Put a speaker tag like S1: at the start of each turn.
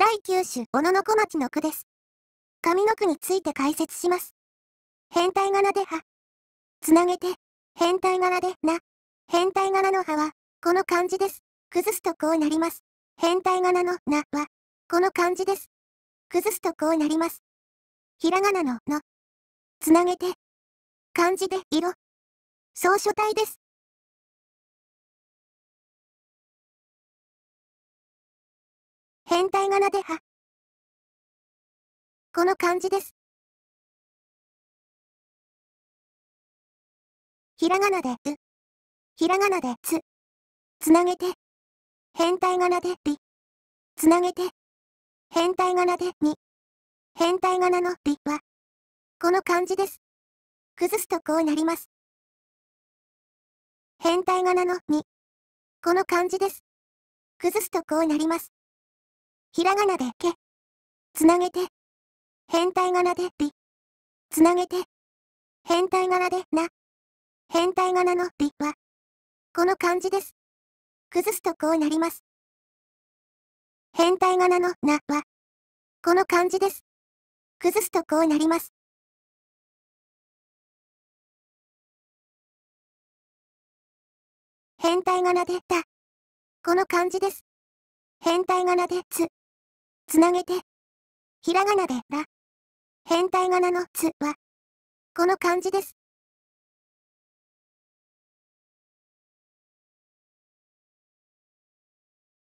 S1: 第9種、小野小町の句です。上の句について解説します。変態柄で葉。つなげて、変態柄でな。変態柄の葉は、この漢字です。崩すとこうなります。変態柄のなは、
S2: この漢字です。崩すとこうなります。ひらがなのの。つなげて。漢字で色。草書体です。変態がなでは。この漢字です。ひらがなで、う。ひらがなで、つ。つなげて。変態がなで、り。つなげて。変態がなで、に。変態がなの、りは。この漢字です。崩すとこうなります。変態がなの、に。この漢字です。崩すとこうなります。ひらがなでけ。つなげて。変態なでり。つなげて。変態なでな。変態なのりは、この漢字です。崩すとこうなります。変態なのなは、この漢字です。崩すとこうなります。変態なでた。この漢字です。変態なでつ。つなげて。ひらがなでら。変態仮名のつは、この漢字です。